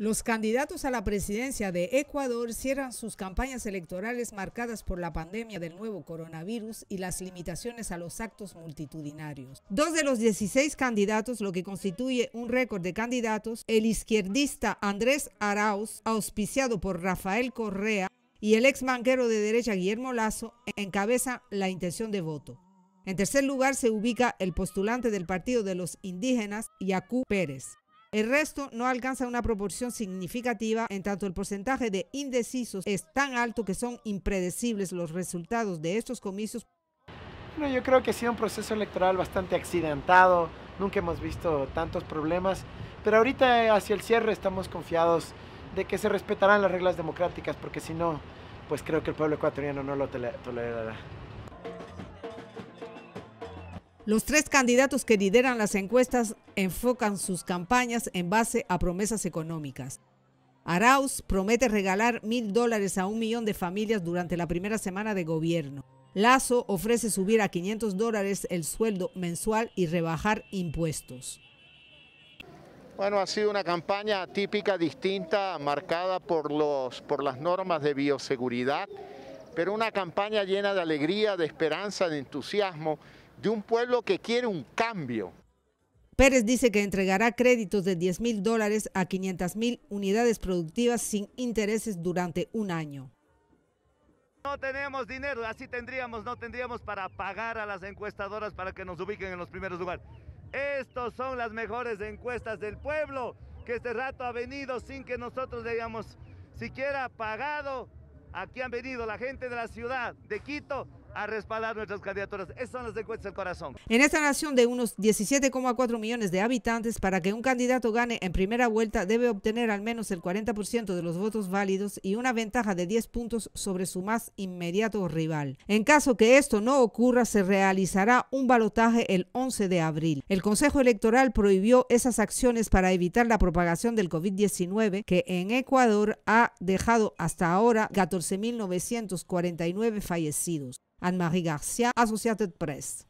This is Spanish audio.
Los candidatos a la presidencia de Ecuador cierran sus campañas electorales marcadas por la pandemia del nuevo coronavirus y las limitaciones a los actos multitudinarios. Dos de los 16 candidatos, lo que constituye un récord de candidatos, el izquierdista Andrés Arauz, auspiciado por Rafael Correa, y el ex banquero de derecha Guillermo Lazo, encabezan la intención de voto. En tercer lugar se ubica el postulante del Partido de los Indígenas, Yacú Pérez. El resto no alcanza una proporción significativa, en tanto el porcentaje de indecisos es tan alto que son impredecibles los resultados de estos comicios. Bueno, yo creo que ha sido un proceso electoral bastante accidentado, nunca hemos visto tantos problemas, pero ahorita eh, hacia el cierre estamos confiados de que se respetarán las reglas democráticas, porque si no, pues creo que el pueblo ecuatoriano no lo tolerará. Los tres candidatos que lideran las encuestas enfocan sus campañas en base a promesas económicas. Arauz promete regalar mil dólares a un millón de familias durante la primera semana de gobierno. Lazo ofrece subir a 500 dólares el sueldo mensual y rebajar impuestos. Bueno, ha sido una campaña típica, distinta, marcada por, los, por las normas de bioseguridad, pero una campaña llena de alegría, de esperanza, de entusiasmo de un pueblo que quiere un cambio. Pérez dice que entregará créditos de 10 mil dólares a 500 mil unidades productivas sin intereses durante un año. No tenemos dinero, así tendríamos, no tendríamos para pagar a las encuestadoras para que nos ubiquen en los primeros lugares. Estos son las mejores encuestas del pueblo que este rato ha venido sin que nosotros le hayamos siquiera pagado. Aquí han venido la gente de la ciudad de Quito a respaldar nuestras candidaturas. Esas son las el corazón. En esta nación de unos 17,4 millones de habitantes, para que un candidato gane en primera vuelta debe obtener al menos el 40% de los votos válidos y una ventaja de 10 puntos sobre su más inmediato rival. En caso que esto no ocurra, se realizará un balotaje el 11 de abril. El Consejo Electoral prohibió esas acciones para evitar la propagación del COVID-19 que en Ecuador ha dejado hasta ahora 14.949 fallecidos. Anne-Marie Garcia, Associated Press.